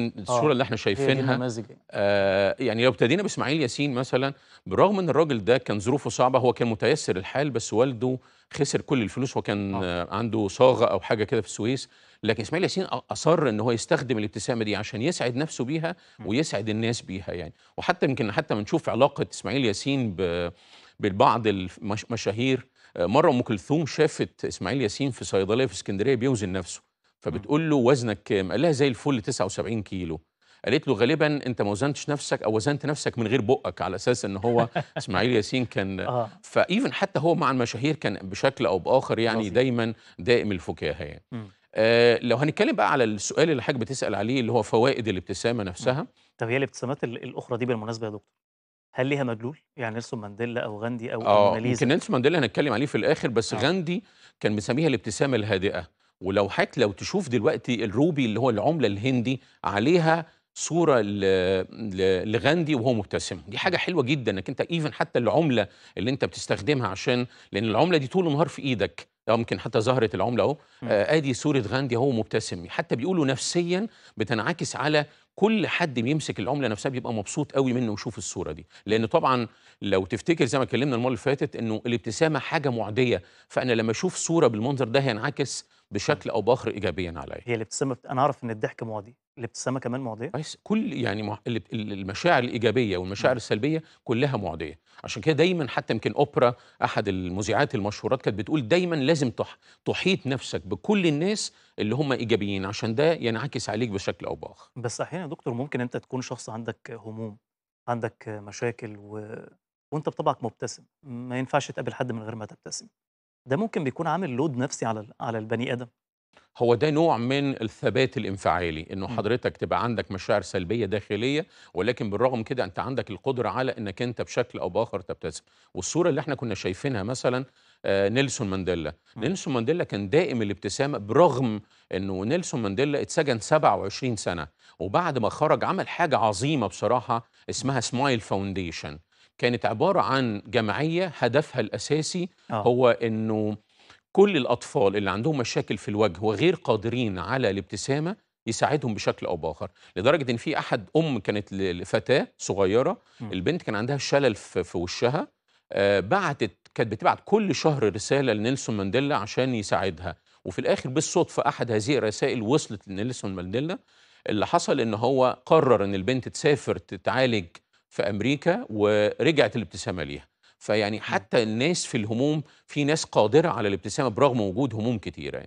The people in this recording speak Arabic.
الصوره آه. اللي احنا شايفينها آه يعني لو ابتدينا باسماعيل ياسين مثلا بالرغم ان الراجل ده كان ظروفه صعبه هو كان متيسر الحال بس والده خسر كل الفلوس وكان آه عنده صاغه او حاجه كده في السويس لكن اسماعيل ياسين اصر ان هو يستخدم الابتسامه دي عشان يسعد نفسه بيها ويسعد الناس بيها يعني وحتى يمكن حتى بنشوف علاقه اسماعيل ياسين ببعض المشاهير آه، مره ام كلثوم شافت اسماعيل ياسين في صيدليه في اسكندريه بيوزن نفسه فبتقول له وزنك كام قال لها زي الفل 79 كيلو قالت له غالبا انت ما وزنتش نفسك او وزنت نفسك من غير بقك على اساس ان هو اسماعيل ياسين كان آه. فايفن حتى هو مع المشاهير كان بشكل او باخر يعني دايما دائم الفكاهه يعني. آه لو هنتكلم بقى على السؤال اللي حضرتك بتسال عليه اللي هو فوائد الابتسامه نفسها طب هي الابتسامات الاخرى دي بالمناسبه يا دكتور هل ليها مدلول؟ يعني نيلسون مانديلا او غاندي او اه يمكن نيلسون مانديلا هنتكلم عليه في الاخر بس آه. غاندي كان مسميها الابتسامه الهادئه ولو حك لو تشوف دلوقتي الروبي اللي هو العمله الهندي عليها صوره لغاندي وهو مبتسم دي حاجه حلوه جدا انك انت ايفن حتى العمله اللي انت بتستخدمها عشان لان العمله دي طول النهار في ايدك يمكن حتى ظهرت العمله اهو آه، ادي صوره غاندي هو مبتسم حتى بيقولوا نفسيا بتنعكس على كل حد بيمسك العمله نفسها بيبقى مبسوط قوي منه ويشوف الصوره دي لان طبعا لو تفتكر زي ما اتكلمنا المره اللي فاتت انه الابتسامه حاجه معديه فانا لما اشوف صوره بالمنظر ده هينعكس بشكل او باخر ايجابيا عليا هي الابتسامه بت... انا اعرف ان الضحك معدي الابتسامه كمان معديه كويس كل يعني المشاعر الايجابيه والمشاعر السلبيه كلها معديه عشان كده دايما حتى يمكن اوبرا احد المذيعات المشهورات كانت بتقول دايما لازم تح تحيط نفسك بكل الناس اللي هم ايجابيين عشان ده ينعكس عليك بشكل او باخر بس احيانا يا دكتور ممكن انت تكون شخص عندك هموم عندك مشاكل و... وانت بطبعك مبتسم ما ينفعش تقابل حد من غير ما تبتسم ده ممكن بيكون عامل لود نفسي على على البني ادم هو ده نوع من الثبات الانفعالي انه حضرتك تبقى عندك مشاعر سلبيه داخليه ولكن بالرغم كده انت عندك القدره على انك انت بشكل او باخر تبتسم والصوره اللي احنا كنا شايفينها مثلا آه، نيلسون مانديلا نيلسون مانديلا كان دائم الابتسامه برغم انه نيلسون مانديلا اتسجن 27 سنه وبعد ما خرج عمل حاجه عظيمه بصراحه اسمها سمايل فاونديشن كانت عباره عن جمعيه هدفها الاساسي آه. هو انه كل الأطفال اللي عندهم مشاكل في الوجه وغير قادرين على الابتسامة يساعدهم بشكل او باخر لدرجه ان في احد ام كانت لفتاه صغيره البنت كان عندها شلل في وشها آه، بعتت كانت بتبعت كل شهر رساله لنيلسون مانديلا عشان يساعدها وفي الاخر بالصدفه احد هذه الرسائل وصلت لنيلسون مانديلا اللي حصل ان هو قرر ان البنت تسافر تتعالج في امريكا ورجعت الابتسامه ليها فيعني حتى الناس في الهموم في ناس قادرة على الابتسامة برغم وجود هموم كتيرة